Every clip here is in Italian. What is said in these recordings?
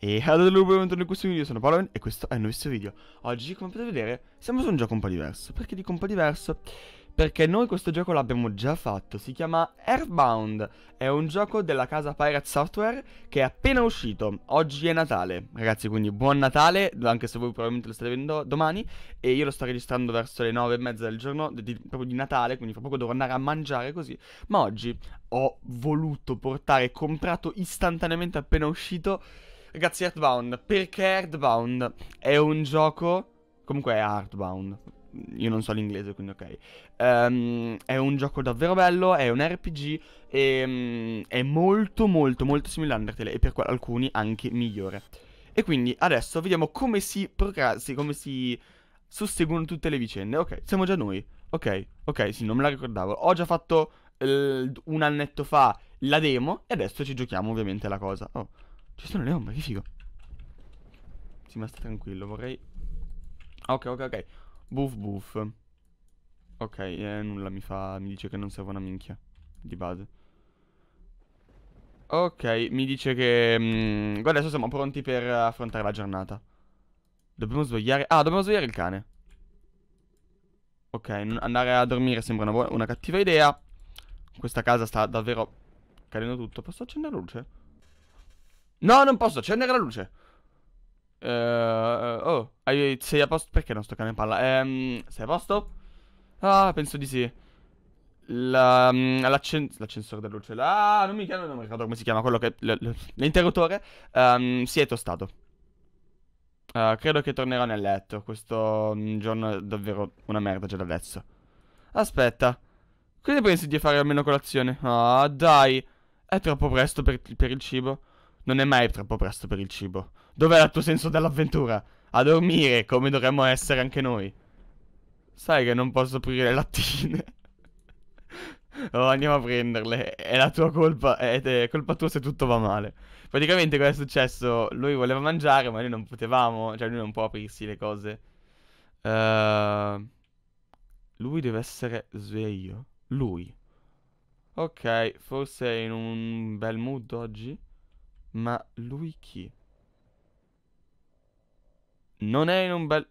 E hello del lupo, benvenuti in questo video, io sono Paolo e questo è il nuovo video Oggi, come potete vedere, siamo su un gioco un po' diverso Perché dico un po' diverso? Perché noi questo gioco l'abbiamo già fatto, si chiama Airbound È un gioco della casa Pirate Software che è appena uscito, oggi è Natale Ragazzi, quindi buon Natale, anche se voi probabilmente lo state vedendo domani E io lo sto registrando verso le nove e mezza del giorno, di, proprio di Natale, quindi fra poco dovrò andare a mangiare così Ma oggi ho voluto portare, comprato istantaneamente appena uscito Ragazzi, Earthbound. Perché Earthbound è un gioco... Comunque è Earthbound. Io non so l'inglese, quindi ok. Um, è un gioco davvero bello, è un RPG e um, è molto molto molto simile a Undertale e per alcuni anche migliore. E quindi adesso vediamo come si procrasti, come si sosteguono tutte le vicende. Ok, siamo già noi. Ok, ok, sì, non me la ricordavo. Ho già fatto uh, un annetto fa la demo e adesso ci giochiamo ovviamente la cosa. Oh. Ci sono le ombre, che figo. Sì, ma sta tranquillo, vorrei... ok, ok, ok. Buff, buff. Ok, eh, nulla mi fa... Mi dice che non serve una minchia. Di base. Ok, mi dice che... Mh, mm, adesso siamo pronti per affrontare la giornata. Dobbiamo svegliare... Ah, dobbiamo svegliare il cane. Ok, andare a dormire sembra una, una cattiva idea. Questa casa sta davvero cadendo tutto. Posso accendere la luce? No, non posso, accendere la luce. Uh, oh, sei a posto? Perché non sto cane in palla? Um, sei a posto? Ah, penso di sì. Mm, l'accensore della luce. Ah, non mi chiamo, non mi ricordo come si chiama, quello che... L'interruttore um, ehm, si è tostato. Uh, eh, credo che tornerò nel letto. Questo mm, giorno è davvero una merda già da adesso. Aspetta. Quindi pensi di fare almeno colazione? Ah, dai. È troppo presto per, per il cibo. Non è mai troppo presto per il cibo. Dov'è il tuo senso dell'avventura? A dormire, come dovremmo essere anche noi. Sai che non posso aprire le lattine. oh, andiamo a prenderle. È la tua colpa. È, è colpa tua se tutto va male. Praticamente cosa è successo? Lui voleva mangiare, ma noi non potevamo. Cioè, lui non può aprirsi le cose. Uh, lui deve essere sveglio. Lui. Ok, forse è in un bel mood oggi. Ma lui chi? Non è in un bel...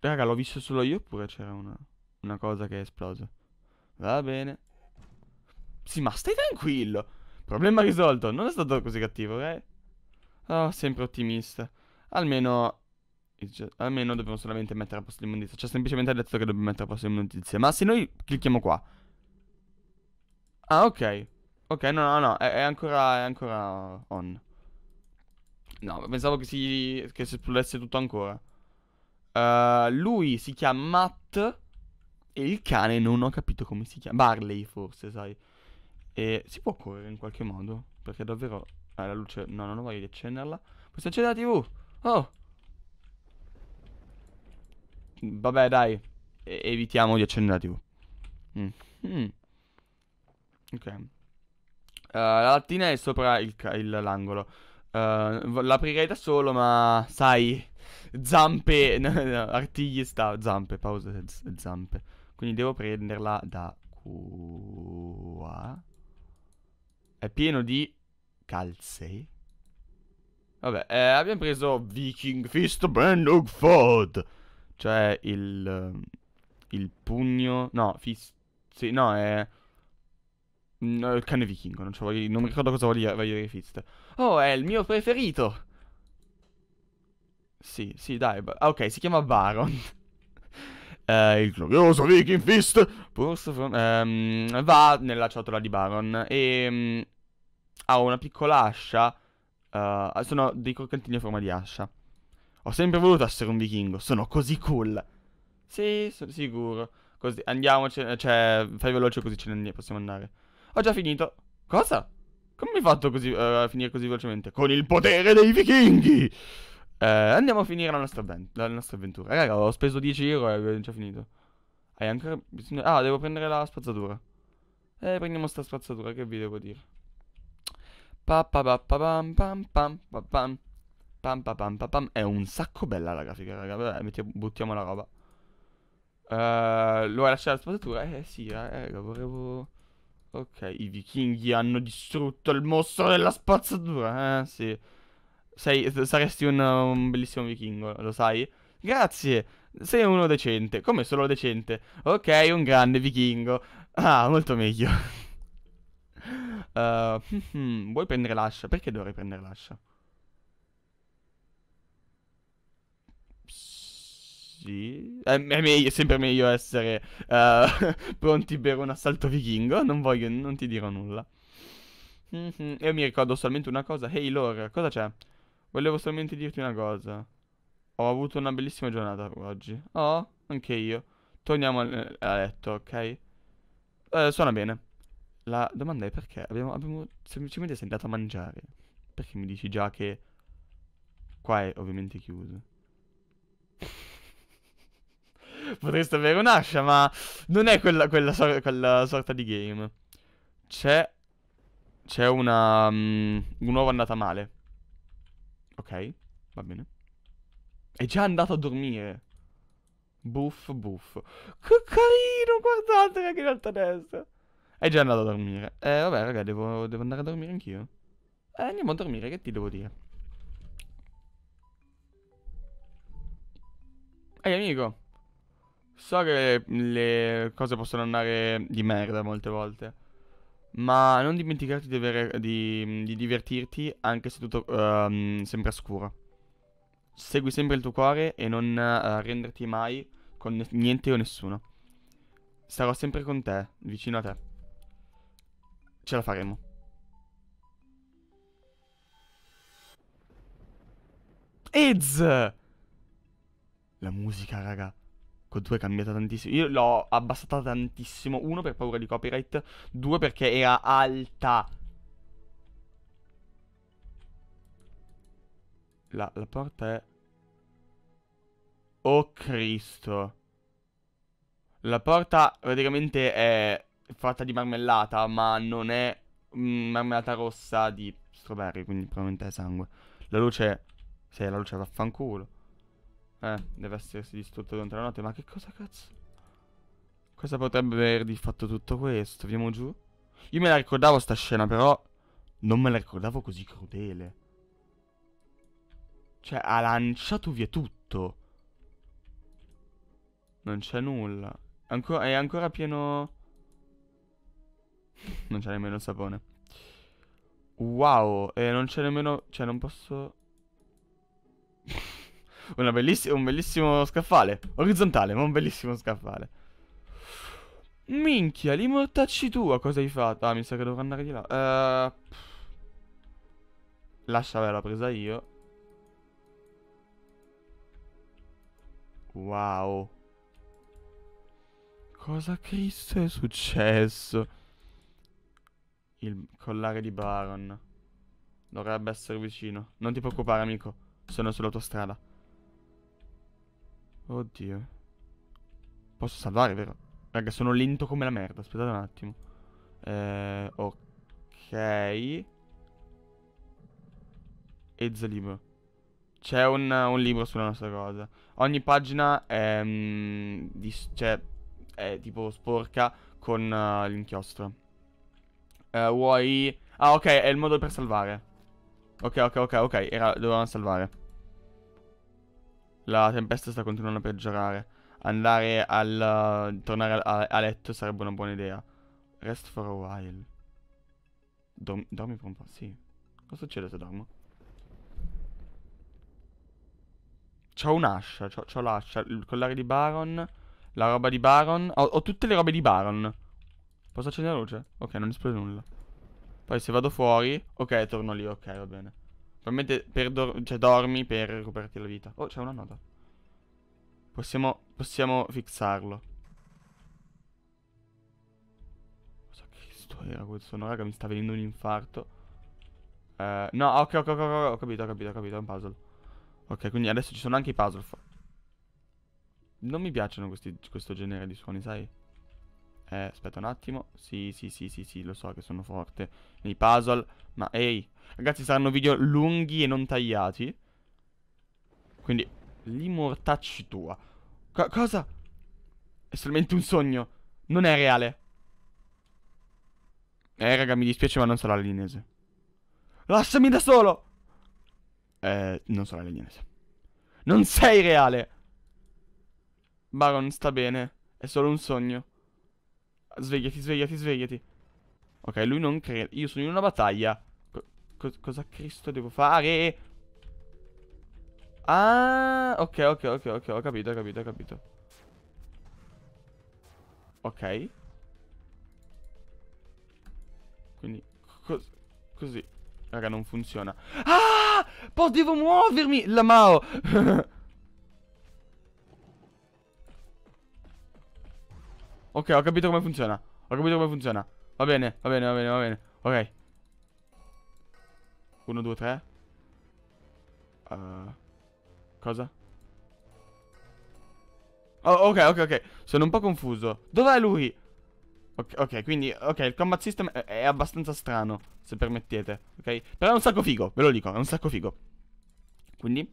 Raga, l'ho visto solo io oppure c'era una, una cosa che è esplosa? Va bene. Sì, ma stai tranquillo. Problema risolto. Non è stato così cattivo, ok? Oh, sempre ottimista. Almeno... Almeno dobbiamo solamente mettere a posto l'immondizia. Cioè, semplicemente ha detto che dobbiamo mettere a posto l'immondizia. Ma se noi clicchiamo qua... Ah, ok. Ok, no, no, no, è, è, ancora, è ancora on. No, pensavo che si, che si esplodesse tutto ancora. Uh, lui si chiama Matt e il cane non ho capito come si chiama. Barley forse, sai. E si può correre in qualche modo? Perché davvero... Ah, la luce... No, non ho voglia di accenderla. Posso accendere la tv? Oh! Vabbè, dai. E evitiamo di accendere la tv. Mm. Mm. Ok. Eh, la lattina è sopra il, il, l'angolo. Uh, l'aprirei da solo, ma sai, zampe, no, no, artigli sta, zampe, pausa, z- zampe. Quindi devo prenderla da qua. È pieno di calze. Vabbè, eh, abbiamo preso Viking Fist Brandog Fod. Cioè il... il pugno... No, fist... Sì, no, è... Mm, no, il cane vichingo, non, voglio, non mi ricordo cosa voglia, voglia dire Fist. Oh, è il mio preferito! Sì, sì, dai. Ah, ok, si chiama Baron. uh, il glorioso Viking Fist from, ehm, va nella ciotola di Baron e um, ha una piccola ascia. Uh, sono dei croccantini a forma di ascia. Ho sempre voluto essere un vichingo, sono così cool. Sì, sono sicuro. Così, andiamoci, cioè, fai veloce così ce ne possiamo andare. Ho già finito. Cosa? Come mi hai fatto così, uh, a finire così velocemente? Con il potere dei vichinghi! Uh, andiamo a finire la nostra, la nostra avventura. Raga, ho speso 10 euro e abbiamo già finito. Hai ancora bisogno... Ah, devo prendere la spazzatura. Eh, prendiamo sta spazzatura, che vi devo dire? È un sacco bella la grafica, raga. Vabbè, buttiamo la roba. Uh, lo hai lasciato la spazzatura? Eh sì, raga, vorrevo... Ok, i vichinghi hanno distrutto il mostro della spazzatura. Eh, sì. Sei, saresti un, un bellissimo vichingo, lo sai? Grazie, sei uno decente. Come solo decente? Ok, un grande vichingo. Ah, molto meglio. uh, vuoi prendere l'ascia? Perché dovrei prendere l'ascia? oggi è, è, meglio, è sempre meglio essere uh, pronti per un assalto vichingo. Non voglio, non ti dirò nulla. Mm -hmm. Io mi ricordo solamente una cosa. Ehi hey, Lore, cosa c'è? Volevo solamente dirti una cosa. Ho avuto una bellissima giornata oggi. Oh, anche io. Torniamo a, a letto, ok? Eh, suona bene. La domanda è perché abbiamo, abbiamo semplicemente andato a mangiare. Perché mi dici già che... Qua è ovviamente chiuso potreste avere un'ascia, ma non è quella, quella, sor quella sorta di game. C'è... C'è una... Um, un uovo andata male. Ok, va bene. È già andato a dormire. Buff, buff. Che carino, guardate, anche in alto a destra. È già andato a dormire. Eh, vabbè, raga, devo, devo andare a dormire anch'io. Eh, andiamo a dormire, che ti devo dire? Ehi, amico. So che le cose possono andare di merda molte volte. Ma non dimenticarti di, avere, di, di divertirti anche se tutto uh, sembra scuro. Segui sempre il tuo cuore e non uh, renderti mai con niente o nessuno. Sarò sempre con te, vicino a te. Ce la faremo. Ez! La musica, raga. Code 2 è cambiata tantissimo. Io l'ho abbassata tantissimo. Uno, per paura di copyright. Due, perché era alta. La, la porta è... Oh Cristo. La porta praticamente è fatta di marmellata, ma non è mm, marmellata rossa di strawberry, quindi probabilmente è sangue. La luce... Sì, la luce vaffanculo. Eh, deve essersi distrutto durante la notte. Ma che cosa cazzo? Cosa potrebbe aver di fatto tutto questo? Andiamo giù. Io me la ricordavo sta scena, però non me la ricordavo così crudele. Cioè, ha lanciato via tutto. Non c'è nulla. Ancora, è ancora pieno... non c'è nemmeno il sapone. Wow, eh, non c'è nemmeno... Cioè, non posso... belliss un bellissimo scaffale. Orizzontale, ma un bellissimo scaffale. Minchia, li mortacci tu a cosa hai fatto? Ah, mi sa che dovrò andare di là. Uh, lascia averla presa io. Wow. Cosa Cristo è successo? Il collare di Baron. Dovrebbe essere vicino. Non ti preoccupare, amico. Sono sulla tua strada. Oddio. Posso salvare, vero? Raga, sono lento come la merda. Aspettate un attimo. Eh, ok. Ezza libro. C'è un, un, libro sulla nostra cosa. Ogni pagina è, um, mm, di, cioè, è tipo sporca con uh, l'inchiostro. Uh, vuoi... Ah, ok, è il modo per salvare. Ok, ok, ok, ok. Era... Dovevamo salvare. La tempesta sta continuando a peggiorare. Andare al... Eh, tornare a, a letto sarebbe una buona idea. Rest for a while. Dorm, dormi per un po', sì. Cosa succede se dormo? C'ho un'ascia, c'ho, l'ascia, il collare di Baron, la roba di Baron. Ho, ho, tutte le robe di Baron. Posso accendere la luce? Ok, non esplode nulla. Poi se vado fuori... Ok, torno lì, ok, va bene. Probabilmente per dor cioè, dormi per recuperarti la vita. Oh, c'è una nota. Possiamo, possiamo fixarlo. Cosa sto era questo? No, raga, mi sta venendo un infarto. Uh, no, ok, ok, ok, ho capito, ho capito, ho capito, è un puzzle. Ok, quindi adesso ci sono anche i puzzle. Non mi piacciono questi, questo genere di suoni, sai? Eh, aspetta un attimo. Sì, sì, sì, sì, sì, lo so che sono forte nei puzzle. Ma, ehi, Ragazzi saranno video lunghi e non tagliati Quindi L'immortacci tua Co Cosa? È solamente un sogno Non è reale Eh raga mi dispiace ma non sarà l'alienese. Lasciami da solo Eh non sarà l'alienese. Non sei reale Baron sta bene È solo un sogno Svegliati svegliati svegliati Ok lui non crede Io sono in una battaglia Co cosa Cristo devo fare? Ah, ok, ok, ok, ok, ho capito, ho capito, ho capito. Ok. Quindi, cos così. Raga, non funziona. Ah! Poi devo muovermi! La Mao! ok, ho capito come funziona. Ho capito come funziona. Va bene, va bene, va bene, va bene. Ok. 1, 2, 3. Uh, cosa? Oh, ok, ok, ok. Sono un po' confuso. Dov'è lui? Ok, quindi, ok, il combat system è, è, abbastanza strano, se permettete, ok? Però è un sacco figo, ve lo dico, è un sacco figo. Quindi?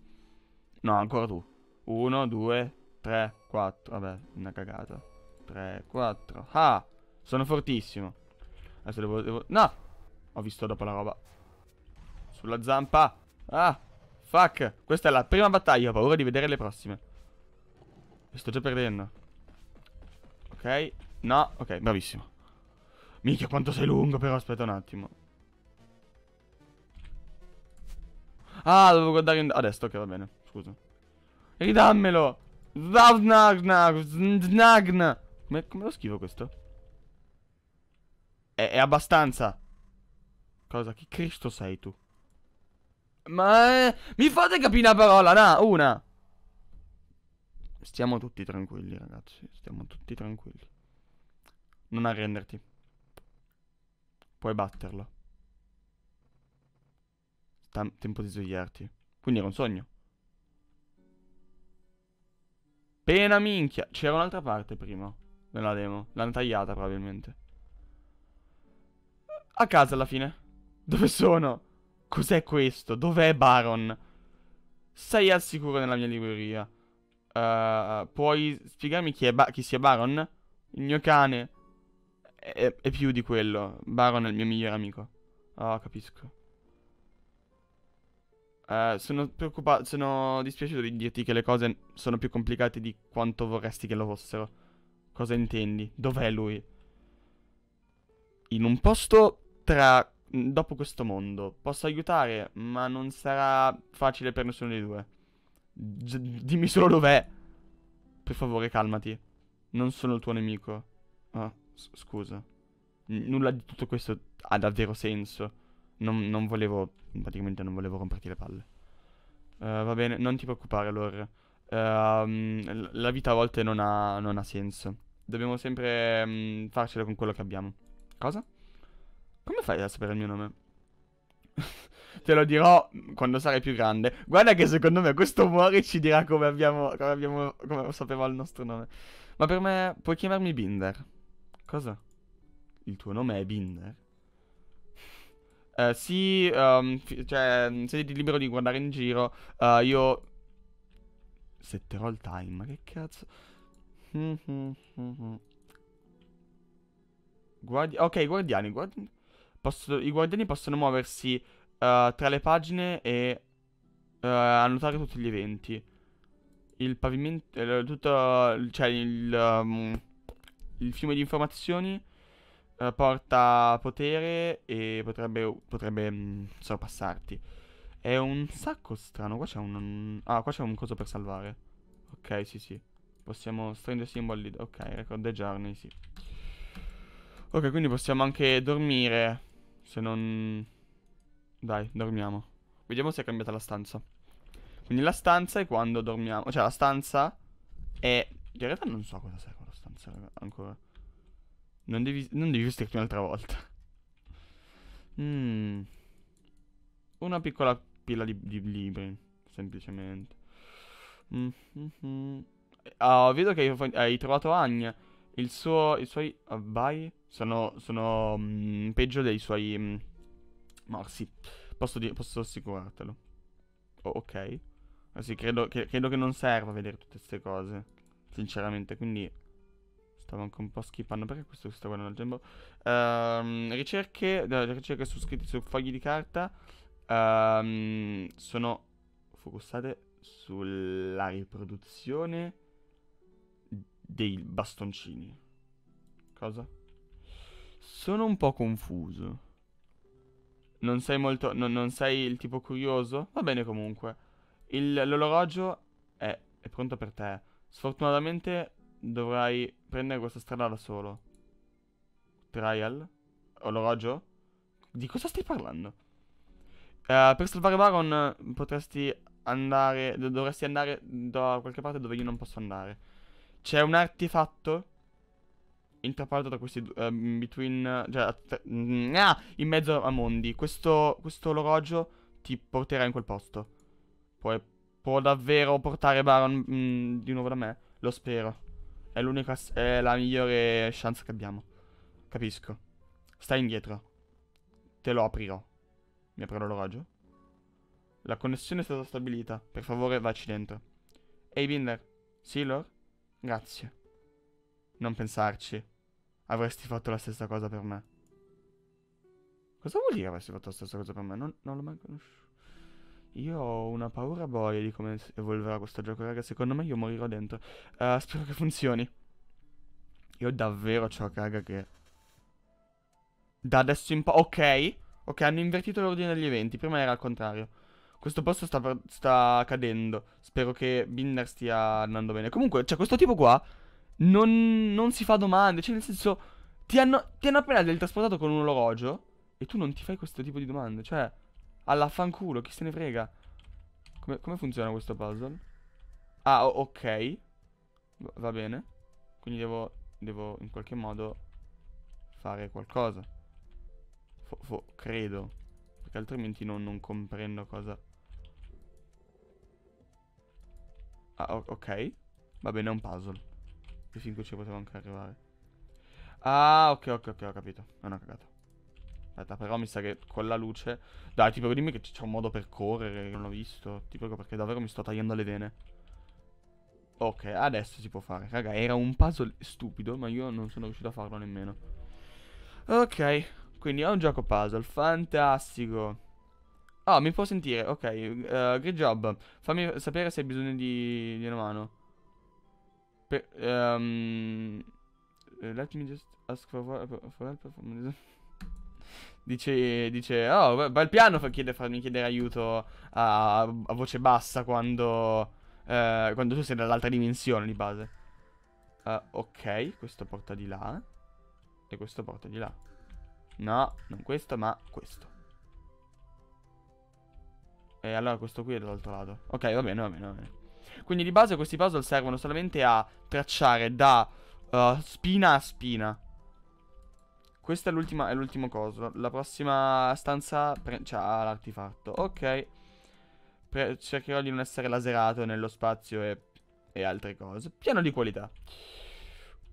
No, ancora tu. 1, 2, 3, 4. Vabbè, una cagata. 3, 4. Ah! Sono fortissimo. Adesso devo... devo... No! Ho visto dopo la roba. Sulla zampa. Ah, fuck. Questa è la prima battaglia, ho paura di vedere le prossime. E sto già perdendo. Ok, no, ok, bravissimo. Minchia, quanto sei lungo però, aspetta un attimo. Ah, devo guardare in... a ok, va bene, scusa. Ridammelo! Znagna! Znagna! Come, come lo scrivo questo? È, è abbastanza. Cosa? Chi Cristo sei tu? Ma eh, mi fate capire una parola, no, una. Stiamo tutti tranquilli, ragazzi. Stiamo tutti tranquilli. Non arrenderti. Puoi batterlo. Sta tempo di svegliarti. Quindi era un sogno. Pena minchia. C'era un'altra parte prima. Nella demo. L'hanno tagliata probabilmente. A casa alla fine. Dove sono? Cos'è questo? Dov'è Baron? Sei al sicuro nella mia libreria. Uh, puoi spiegarmi chi, chi, sia Baron? Il mio cane. È, è più di quello. Baron è il mio migliore amico. Oh, capisco. Uh, sono preoccupato, sono dispiaciuto di dirti che le cose sono più complicate di quanto vorresti che lo fossero. Cosa intendi? Dov'è lui? In un posto tra Mm, dopo questo mondo. Posso aiutare, ma non sarà facile per nessuno dei due. G- dimmi solo dov'è. Per favore, calmati. Non sono il tuo nemico. Ah, s- scusa. N- nulla di tutto questo ha davvero senso. Non, non volevo... Praticamente non volevo romperti le palle. Uh, va bene, non ti preoccupare, Lore. Ehm, uh, la vita a volte non ha, non ha senso. Dobbiamo sempre um, farcela con quello che abbiamo. Cosa? Come fai a sapere il mio nome? Te lo dirò quando sarai più grande. Guarda che secondo me questo muore ci dirà come abbiamo, come abbiamo, come sapeva il nostro nome. Ma per me puoi chiamarmi Binder. Cosa? Il tuo nome è Binder? Uh, sì, um, cioè, siete libero di guardare in giro. Uh, io setterò il time, ma che cazzo. Mm-hmm, mm-hmm. Guardi ok, guardiani, Guardiani posso, i guardiani possono muoversi uh, tra le pagine e uh, annotare tutti gli eventi. Il pavimento, eh, tutto, cioè il, um, il fiume di informazioni uh, porta potere e potrebbe, potrebbe mh, mm, sorpassarti. È un sacco strano, qua c'è un, un... Ah, qua c'è un coso per salvare. Ok, sì, sì. Possiamo stringere symbol lead. Ok, record the journey, sì. Ok, quindi possiamo anche dormire. Se non... Dai, dormiamo. Vediamo se è cambiata la stanza. Quindi la stanza è quando dormiamo. Cioè, la stanza è... In realtà non so cosa serve la stanza ancora. Non devi, non devi vestirti un'altra volta. Mm. Una piccola pila di, di libri, semplicemente. Mm -hmm. Ah, vedo che hai trovato Agne. Il suo... I suoi... Vai... Sono, sono mh, mm, peggio dei suoi mh, mm, morsi. Posso, di- posso assicurartelo. Oh, ok. Ah, sì, credo che, credo che non serva vedere tutte queste cose. Sinceramente, quindi... Stavo anche un po' schifando perché questo sta guardando il gembo. Um, ricerche, ricerche su scritti su fogli di carta um, sono focussate sulla riproduzione dei bastoncini. Cosa? Sono un po' confuso. Non sei molto... No, non sei il tipo curioso? Va bene comunque. L'orologio è, è pronto per te. Sfortunatamente dovrai prendere questa strada da solo. Trial? Orologio? Di cosa stai parlando? Uh, per salvare Baron potresti andare... Dovresti andare da qualche parte dove io non posso andare. C'è un artefatto intrappolato da questi uh, between, cioè, mm, ah, in mezzo a mondi. Questo, questo orologio ti porterà in quel posto. Puoi, può davvero portare Baron mh, mm, di nuovo da me. Lo spero. È l'unica, è la migliore chance che abbiamo. Capisco. Stai indietro. Te lo aprirò. Mi apro l'orologio. La connessione è stata stabilita. Per favore, vacci dentro. Ehi, hey, Binder. Sì, Lord? Grazie. Non pensarci. Avresti fatto la stessa cosa per me. Cosa vuol dire avresti fatto la stessa cosa per me? Non, non l'ho mai conosciuto. Io ho una paura boia di come evolverà questo gioco, raga. Secondo me io morirò dentro. Uh, spero che funzioni. Io davvero ciò, raga, che... Da adesso in poi... Ok. Ok, hanno invertito l'ordine degli eventi. Prima era al contrario. Questo posto sta, sta cadendo. Spero che Binder stia andando bene. Comunque, c'è cioè, questo tipo qua non, non si fa domande. Cioè, nel senso, ti hanno, ti hanno appena teletrasportato con un orologio e tu non ti fai questo tipo di domande. Cioè, all'affanculo, chi se ne frega. Come, come funziona questo puzzle? Ah, ok. Va bene. Quindi devo, devo in qualche modo fare qualcosa. Fo, fo, credo. Perché altrimenti non, non comprendo cosa... Ah, ok. Va bene, è un puzzle. Più 5 ci poteva anche arrivare. Ah, ok, ok, ok, ho capito. Non ho cagato. Aspetta, però mi sa che con la luce... Dai, ti prego, dimmi che c'è un modo per correre non l'ho visto. Ti prego, perché davvero mi sto tagliando le vene. Ok, adesso si può fare. Raga, era un puzzle stupido, ma io non sono riuscito a farlo nemmeno. Ok, quindi è un gioco puzzle. Fantastico. Ah, mi può sentire. Ok, uh, eh, great job. Fammi sapere se hai bisogno di, di una mano um, let me just ask for, for help Dice, dice, oh, bel piano fa chiede, farmi chiedere aiuto a, a voce bassa quando, eh, quando tu sei dall'altra dimensione di base. Uh, ok, questo porta di là. E questo porta di là. No, non questo, ma questo. E allora questo qui è dall'altro lato. Ok, va bene, va bene, va bene. Quindi di base questi puzzle servono solamente a tracciare da uh, spina a spina. Questa è l'ultimo coso. La prossima stanza cioè, ha l'artefatto. Ok. Pre cercherò di non essere laserato nello spazio e, e altre cose. Piano di qualità.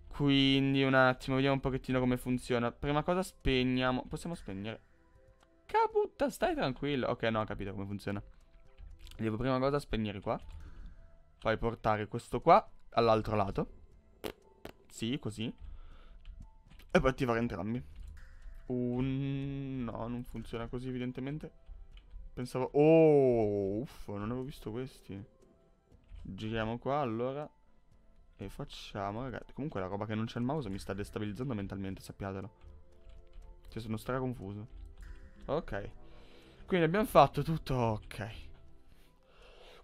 Quindi un attimo, vediamo un pochettino come funziona. Prima cosa spegniamo. Possiamo spegnere. Caputta, stai tranquillo. Ok, no, ho capito come funziona. Devo prima cosa spegnere qua. Fai portare questo qua all'altro lato. Sì, così. E poi attivare entrambi. Un... No, non funziona così evidentemente. Pensavo... Oh, uff, non avevo visto questi. Giriamo qua, allora. E facciamo, ragazzi. Comunque la roba che non c'è il mouse mi sta destabilizzando mentalmente, sappiatelo. Cioè, sono stra Ok. Quindi abbiamo fatto tutto, ok.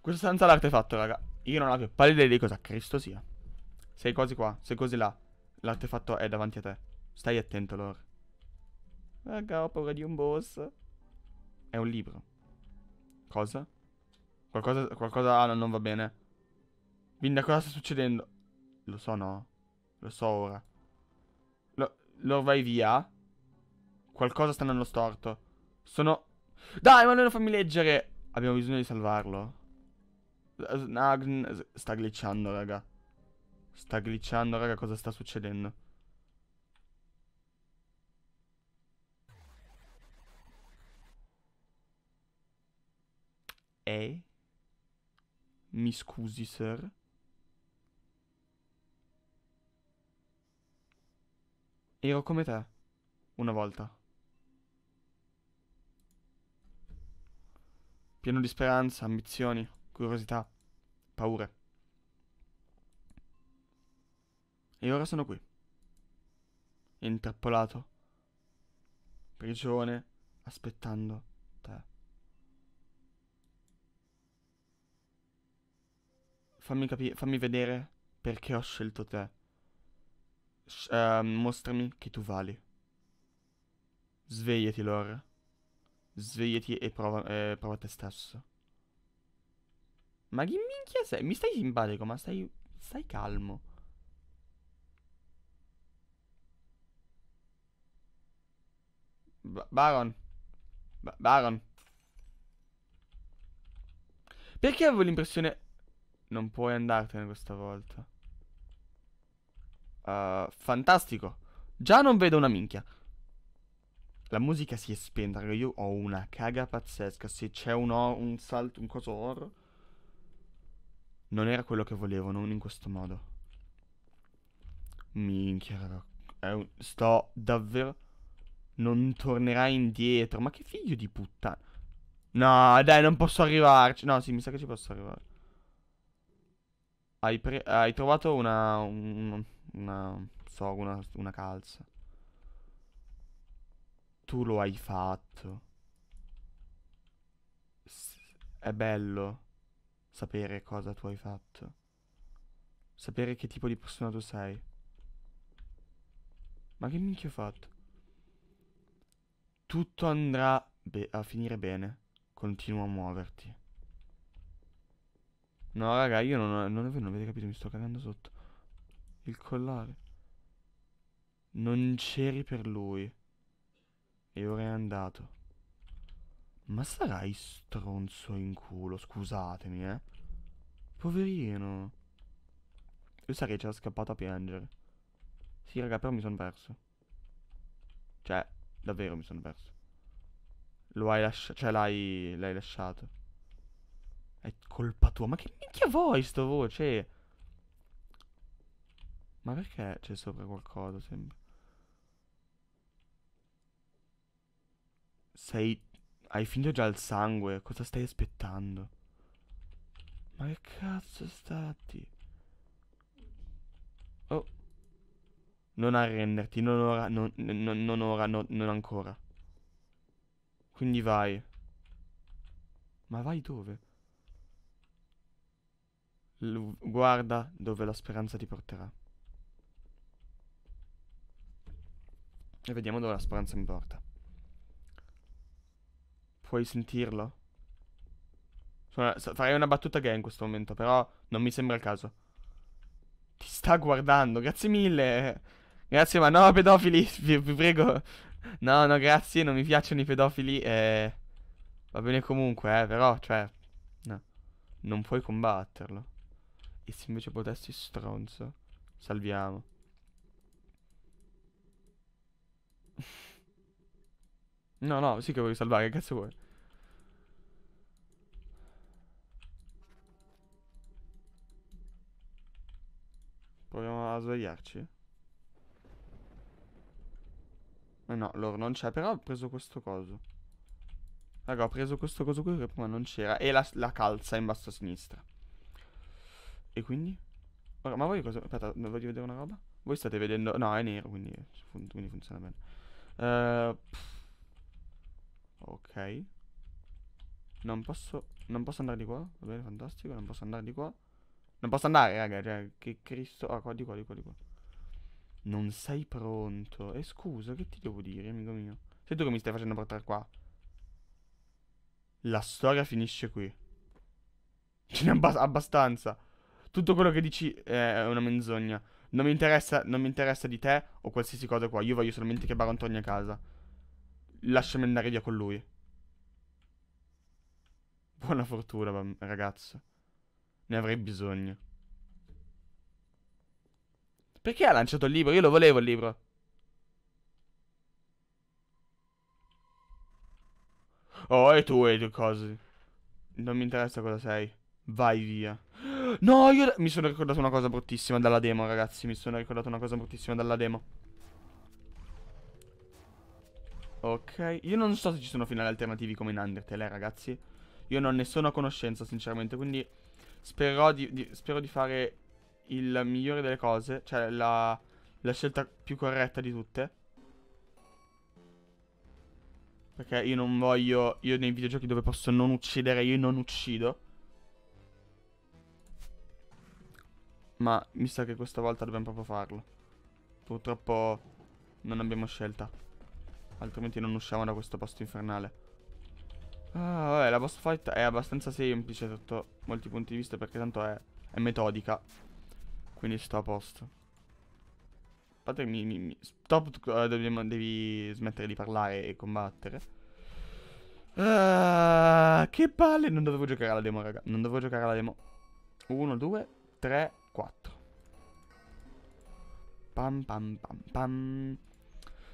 Questa stanza d'arte è fatta, raga. Io non ho più pallida idea di cosa Cristo sia. Sei cose qua, sei così là. L'artefatto è davanti a te. Stai attento, Lor. Raga, eh, ho paura di un boss. È un libro. Cosa? Qualcosa, qualcosa ah, no, non va bene. Vinda, cosa sta succedendo? Lo so, no. Lo so ora. Lo, lo vai via? Qualcosa sta andando storto. Sono... Dai, ma non fammi leggere! Abbiamo bisogno di salvarlo. Nagn sta glitchando, raga. Sta glitchando, raga, cosa sta succedendo? Eh? Mi scusi, sir. Ero come te. Una volta. Pieno di speranza, ambizioni, curiosità paure. E ora sono qui. Intrappolato. Prigione. Aspettando te. Fammi capire, fammi vedere perché ho scelto te. S uh, ehm, mostrami che tu vali. Svegliati, Lore. Svegliati e prova, eh, prova te stesso. Ma che minchia sei? Mi stai simpatico, ma stai... Stai calmo. B Baron. B Baron. Perché avevo l'impressione... Non puoi andartene questa volta. Uh, fantastico. Già non vedo una minchia. La musica si è spenta, io ho una caga pazzesca. Se c'è un, un salto, un coso horror... Non era quello che volevo, non in questo modo. Minchia, raga. Un... Sto davvero... Non tornerai indietro. Ma che figlio di puttana. No, dai, non posso arrivarci. No, sì, mi sa che ci posso arrivare. Hai, pre... Hai trovato una... Una... Una... So, una... una calza. Tu lo hai fatto. È bello sapere cosa tu hai fatto, sapere che tipo di persona tu sei. Ma che minchia ho fatto? Tutto andrà a finire bene. Continua a muoverti. No, raga, io non, non, non avete capito, mi sto cagando sotto. Il collare. Non c'eri per lui. E ora è andato. Ma sarai stronzo in culo, scusatemi, eh. Poverino. Io sarei già scappato a piangere. Sì, raga, però mi sono perso. Cioè, davvero mi sono perso. Lo hai lasciato, cioè l'hai lasciato. È colpa tua, ma che minchia vuoi sto voce? Cioè? Ma perché c'è sopra qualcosa, sembra? Sei hai finito già il sangue. Cosa stai aspettando? Ma che cazzo stati? Oh. Non arrenderti. Non ora. Non, non, non ora. No, non ancora. Quindi vai. Ma vai dove? L guarda dove la speranza ti porterà. E vediamo dove la speranza mi porta. Puoi sentirlo? Farei una battuta gay in questo momento, però non mi sembra il caso. Ti sta guardando, grazie mille. Grazie, ma no, pedofili, vi, vi prego. No, no, grazie, non mi piacciono i pedofili. Eh, va bene comunque, eh, però, cioè... No. Non puoi combatterlo. E se invece potessi, stronzo. Salviamo. No, no, sì che voglio salvare, che cazzo vuoi? Proviamo a svegliarci. Eh no, loro non c'è, però ho preso questo coso. Raga, ho preso questo coso qui che prima non c'era. E la, la, calza in basso a sinistra. E quindi? Ora, ma voi cosa... Aspetta, voglio vedere una roba? Voi state vedendo... No, è nero, quindi, fun quindi funziona bene. Uh, ok. Non posso... Non posso andare di qua? Va bene, fantastico. Non posso andare di qua. Non posso andare, raga. Cioè, che Cristo. Ah, qua, di qua, di qua, di qua. Non sei pronto. E eh, scusa, che ti devo dire, amico mio? Sei tu che mi stai facendo portare qua. La storia finisce qui. Ce n'è cioè, abbast abbastanza. Tutto quello che dici eh, è una menzogna. Non mi, interessa, non mi interessa di te o qualsiasi cosa qua. Io voglio solamente che Baron torni a casa. Lasciami andare via con lui. Buona fortuna, ragazzo. Ne avrei bisogno. Perché ha lanciato il libro? Io lo volevo il libro. Oh, e tu e le cose. Non mi interessa cosa sei. Vai via. No, io mi sono ricordato una cosa bruttissima dalla demo, ragazzi. Mi sono ricordato una cosa bruttissima dalla demo. Ok. Io non so se ci sono finali alternativi come in Undertale, eh, ragazzi. Io non ne sono a conoscenza, sinceramente, quindi... Spero di, di, spero di fare il migliore delle cose, cioè la, la scelta più corretta di tutte. Perché io non voglio... Io nei videogiochi dove posso non uccidere, io non uccido. Ma mi sa che questa volta dobbiamo proprio farlo. Purtroppo non abbiamo scelta. Altrimenti non usciamo da questo posto infernale. Ah, vabbè, la boss fight è abbastanza semplice sotto molti punti di vista perché tanto è, è metodica. Quindi sto a posto. Infatti mi, mi, mi stop, uh, eh, devi, devi, smettere di parlare e combattere. Ah, che palle! Non dovevo giocare alla demo, raga. Non dovevo giocare alla demo. 1, 2, 3, 4. Pam pam pam pam.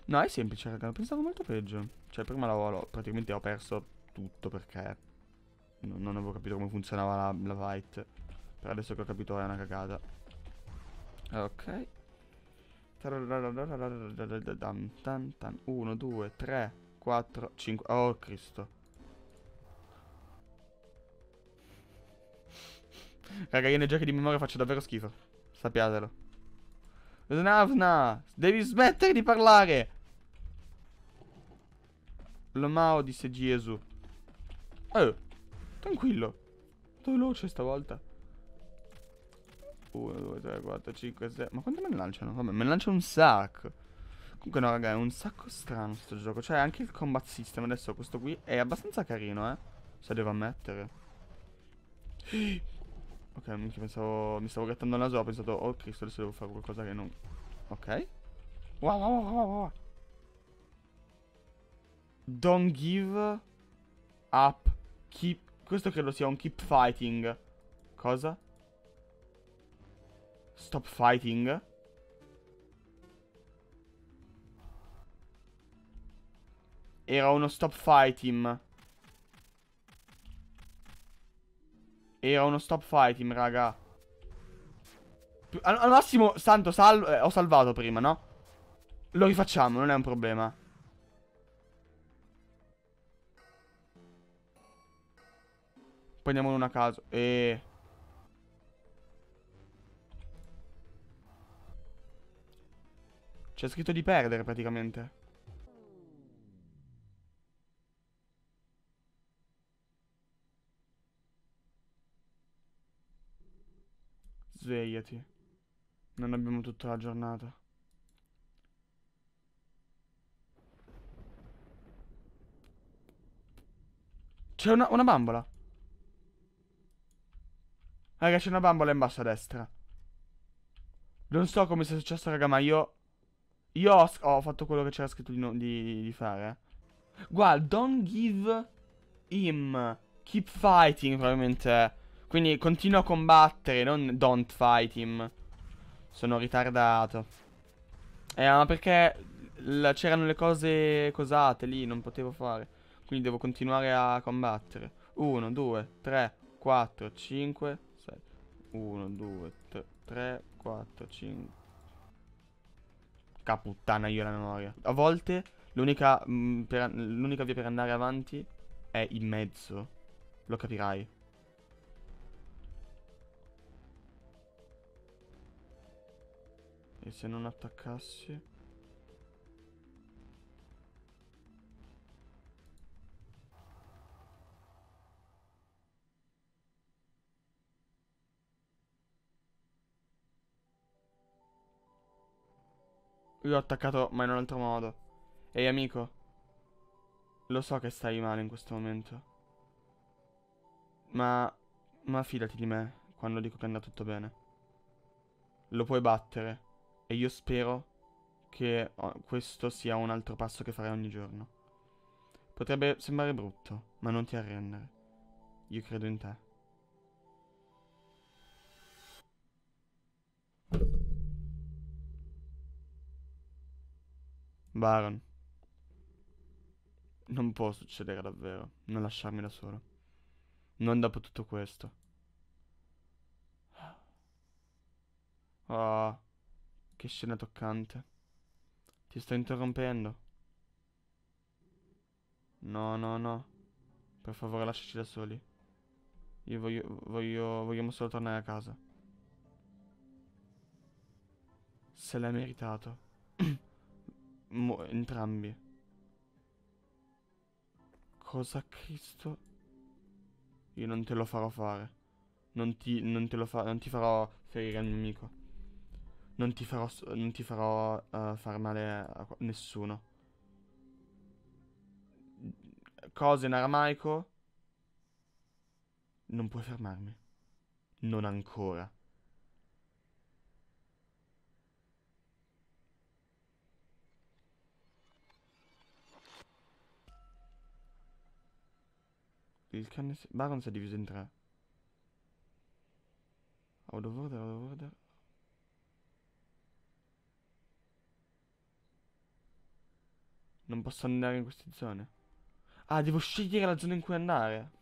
No, è semplice, raga. Pensavo molto peggio. Cioè, prima l'ho praticamente ho perso tutto perché non avevo capito come funzionava la, la fight. Però adesso che ho capito è una cagata. Ok. 1, 2, 3, 4, 5. Oh Cristo. Raga, io nei giochi di memoria faccio davvero schifo. Sappiatelo. Snavna, devi smettere di parlare. Lo Mao disse Gesù. Eh, tranquillo. Tutto veloce stavolta. 1, 2, 3, 4, 5, 6. Ma quanto me ne lanciano? Vabbè, me ne lanciano un sacco. Comunque no, raga, è un sacco strano sto gioco. Cioè, anche il combat system adesso, questo qui, è abbastanza carino, eh. Se devo ammettere. Ok, minchia, pensavo... Mi stavo grattando il naso, ho pensato... Oh, Cristo, adesso devo fare qualcosa che non... Ok. Wow, Wow, wow, wow, wow. Don't give up Keep... Questo credo sia un keep fighting. Cosa? Stop fighting? Era uno stop fighting. Era uno stop fighting, raga. Al, al massimo, santo, salvo. Eh, ho salvato prima, no? Lo rifacciamo, non è un problema. Prendiamone una a caso. E... C'è scritto di perdere praticamente. Svegliati. Non abbiamo tutta la giornata. C'è una, una bambola. Raga, c'è una bambola in basso a destra. Non so come sia successo, raga, ma io... Io ho, ho fatto quello che c'era scritto di, di, di fare. Guarda, don't give him. Keep fighting, probabilmente. Quindi continua a combattere, non don't fight him. Sono ritardato. Eh, ma perché c'erano le cose cosate lì, non potevo fare. Quindi devo continuare a combattere. Uno, due, tre, quattro, cinque... 1, 2, 3, 4, 5. Caputtana io la memoria. A volte mm, l'unica via per andare avanti è in mezzo. Lo capirai. E se non attaccassi... Io ho attaccato, ma in un altro modo. Ehi, amico. Lo so che stai male in questo momento. Ma... Ma fidati di me quando dico che andrà tutto bene. Lo puoi battere. E io spero che oh, questo sia un altro passo che farai ogni giorno. Potrebbe sembrare brutto, ma non ti arrendere. Io credo in te. Baron. Non può succedere davvero. Non lasciarmi da solo. Non dopo tutto questo. Oh, che scena toccante. Ti sto interrompendo. No, no, no. Per favore lasciaci da soli. Io voglio, voglio, vogliamo solo tornare a casa. Se l'hai meritato. Mo entrambi. Cosa Cristo? Io non te lo farò fare. Non ti, non te lo fa non ti farò ferire al nemico. Non ti farò, non ti farò uh, far male a nessuno. Cose in aramaico? Non puoi fermarmi. Non ancora. il cane... Baron si è diviso in tre. Out of order, out of order. Non posso andare in queste zone. Ah, devo scegliere la zona in cui andare.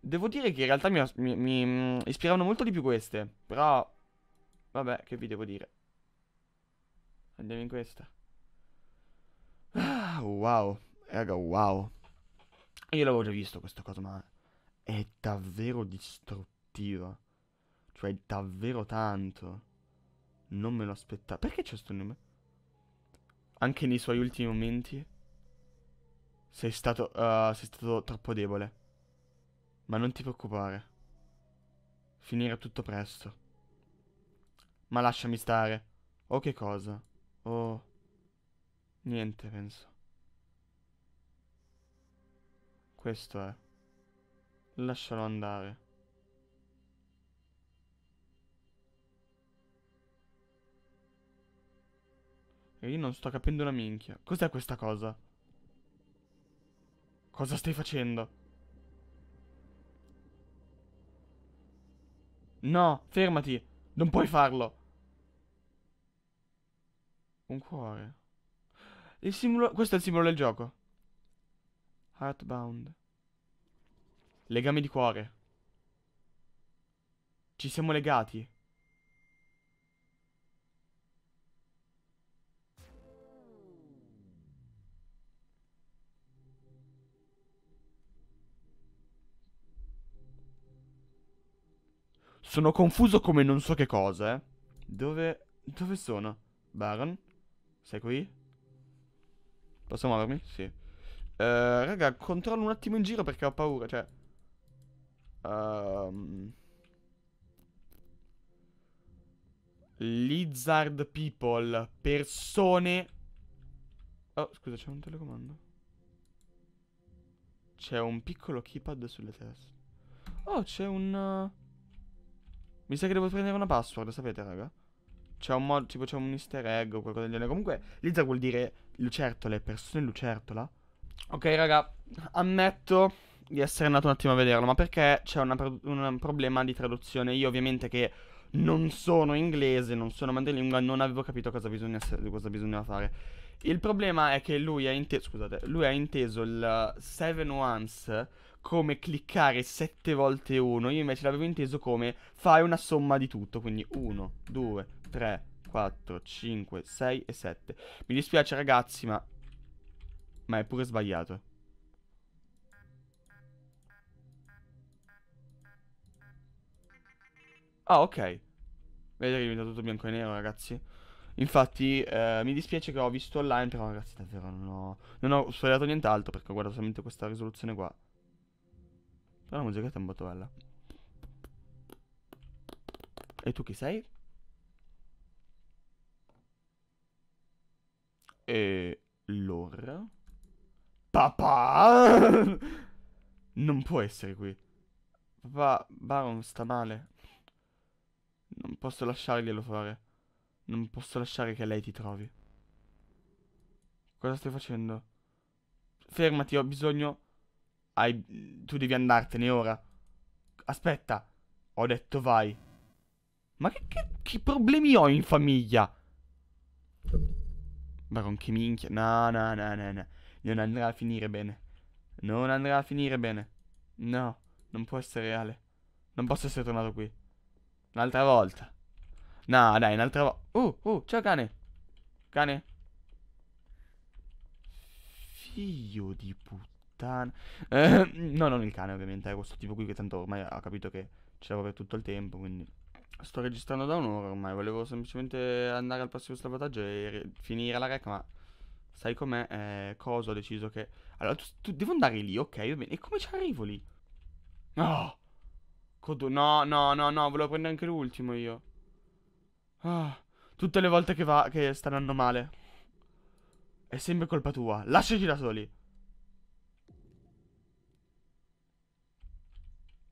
Devo dire che in realtà mi, mi, mi mm, ispiravano molto di più queste. Però... Vabbè, che vi devo dire. Andiamo in questa. Ah, wow. Raga, wow. Io l'avevo già visto questa cosa, ma è davvero distruttiva. Cioè, davvero tanto. Non me lo aspettavo. Perché c'è sto nome? Anche nei suoi ultimi momenti. Sei stato, uh, sei stato troppo debole. Ma non ti preoccupare. Finirà tutto presto. Ma lasciami stare. O che cosa? O... Niente, penso. Questo è. Lascialo andare. E io non sto capendo una minchia. Cos'è questa cosa? Cosa stai facendo? No, fermati. Non puoi farlo. Un cuore. Il Questo è il simbolo del gioco. Heartbound. Legami di cuore. Ci siamo legati. Sono confuso come non so che cosa, eh. Dove... Dove sono? Baron? Sei qui? Posso muovermi? Sì. Uh, raga, controllo un attimo in giro perché ho paura, cioè... Um... Lizard people, persone... Oh, scusa, c'è un telecomando. C'è un piccolo keypad sulle teste. Oh, c'è un... Eh, Mi sa che devo prendere una password, sapete, raga? C'è un mod, tipo c'è un easter egg o qualcosa del genere. Comunque, Lizard vuol dire lucertole, persone lucertola. Ok, raga, ammetto di essere andato un attimo a vederlo, ma perché c'è pro- un problema di traduzione. Io ovviamente che non sono inglese, non sono madrelingua, non avevo capito cosa, bisogna cosa bisognava fare. Il problema è che lui ha, inte- scusate, lui ha inteso il 7 once come cliccare 7 volte 1, io invece l'avevo inteso come fare una somma di tutto, quindi 1, 2, 3, 4, 5, 6 e 7. Mi dispiace ragazzi, ma ma è pure sbagliato. Ah, ok. Vedete che è diventato tutto bianco e nero, ragazzi. Infatti, eh, mi dispiace che ho visto online, però ragazzi, davvero non ho... Non ho sfogliato nient'altro, perché ho guardato solamente questa risoluzione qua. Però la musichetta è molto bella. E tu chi sei? E... L'ora? Papà! non può essere qui. Papà, Baron sta male. Non posso lasciarglielo fare. Non posso lasciare che lei ti trovi. Cosa stai facendo? Fermati, ho bisogno... Hai... Tu devi andartene ora. Aspetta. Ho detto vai. Ma che, che, che problemi ho in famiglia? Baron, che minchia. No, no, no, no, no. Non andrà a finire bene. Non andrà a finire bene. No, non può essere reale. Non posso essere tornato qui. Un'altra volta. No, dai, un'altra volta. Uh, uh, ciao cane. Cane. Figlio di puttana. Eh, no, non il cane, ovviamente. È eh, questo tipo qui che tanto ormai ha capito che ce l'avevo per tutto il tempo, quindi... Sto registrando da un'ora ormai, volevo semplicemente andare al prossimo salvataggio e finire la rec, ma sai com'è, eh, cosa ho deciso che... Allora, tu, tu, devo andare lì, ok, va bene. E come ci arrivo lì? No! Codo... No, no, no, no, volevo prendere anche l'ultimo io. Ah, tutte le volte che, va, che sta andando male. È sempre colpa tua. Lasciaci da soli.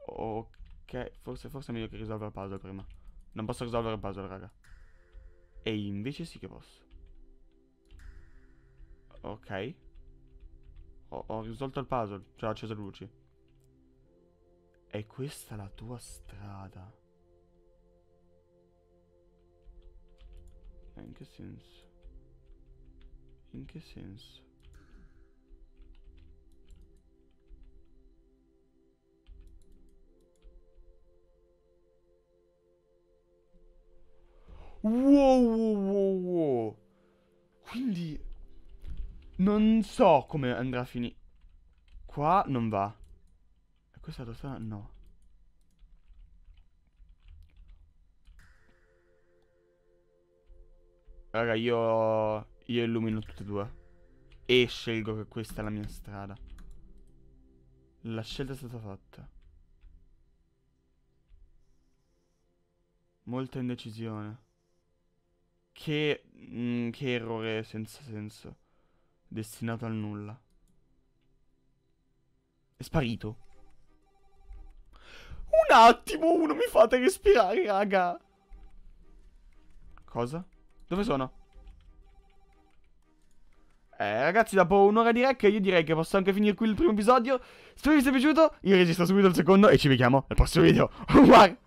Ok, forse, forse è meglio che risolva il puzzle prima. Non posso risolvere il puzzle, raga. E invece sì che posso. Ok. Ho, ho risolto il puzzle. Cioè, ho acceso le luci. E questa è la tua strada. Eh, in che senso? In che senso? Wow, wow, wow, wow. Quindi non so come andrà a finire. Qua non va. E questa strada no. Raga, io... Io illumino tutte e due. E scelgo che questa è la mia strada. La scelta è stata fatta. Molta indecisione. Che... Mh, mm, che errore senza senso. Destinato al nulla. È sparito. Un attimo, uno mi fate respirare, raga. Cosa? Dove sono? Eh, ragazzi, dopo un'ora di rec, io direi che posso anche finire qui il primo episodio. Se vi è piaciuto, io registro subito il secondo e ci vediamo al prossimo video. Guarda.